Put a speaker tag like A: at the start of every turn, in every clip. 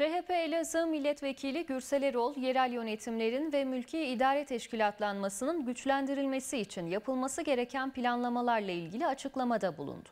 A: CHP Elazığ Milletvekili Gürsel Erol, yerel yönetimlerin ve mülki idare teşkilatlanmasının güçlendirilmesi için yapılması gereken planlamalarla ilgili açıklamada bulundu.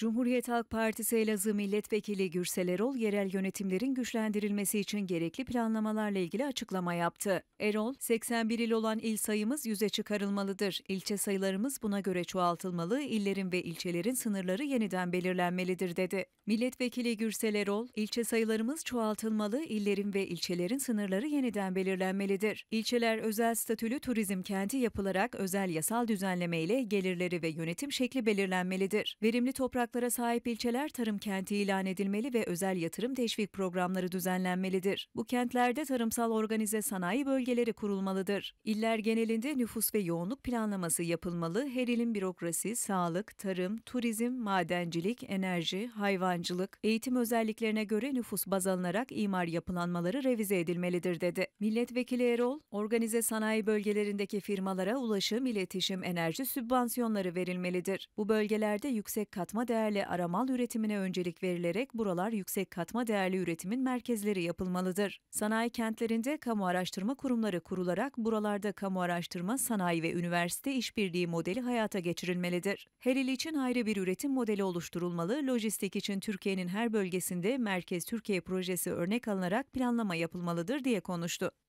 B: Cumhuriyet Halk Partisi Elazığ Milletvekili Gürsel Erol, yerel yönetimlerin güçlendirilmesi için gerekli planlamalarla ilgili açıklama yaptı. Erol, 81 il olan il sayımız yüze çıkarılmalıdır. İlçe sayılarımız buna göre çoğaltılmalı, illerin ve ilçelerin sınırları yeniden belirlenmelidir dedi. Milletvekili Gürsel Erol, ilçe sayılarımız çoğaltılmalı, illerin ve ilçelerin sınırları yeniden belirlenmelidir. İlçeler özel statülü turizm kenti yapılarak özel yasal düzenleme ile gelirleri ve yönetim şekli belirlenmelidir. Verimli toprak topraklara sahip ilçeler tarım kenti ilan edilmeli ve özel yatırım teşvik programları düzenlenmelidir. Bu kentlerde tarımsal organize sanayi bölgeleri kurulmalıdır. İller genelinde nüfus ve yoğunluk planlaması yapılmalı, her ilin bürokrasi, sağlık, tarım, turizm, madencilik, enerji, hayvancılık, eğitim özelliklerine göre nüfus baz alınarak imar yapılanmaları revize edilmelidir dedi. Milletvekili Erol, organize sanayi bölgelerindeki firmalara ulaşım, iletişim, enerji sübvansiyonları verilmelidir. Bu bölgelerde yüksek katma değer değerli aramal üretimine öncelik verilerek buralar yüksek katma değerli üretimin merkezleri yapılmalıdır. Sanayi kentlerinde kamu araştırma kurumları kurularak buralarda kamu araştırma, sanayi ve üniversite işbirliği modeli hayata geçirilmelidir. Her il için ayrı bir üretim modeli oluşturulmalı, lojistik için Türkiye'nin her bölgesinde Merkez Türkiye projesi örnek alınarak planlama yapılmalıdır diye konuştu.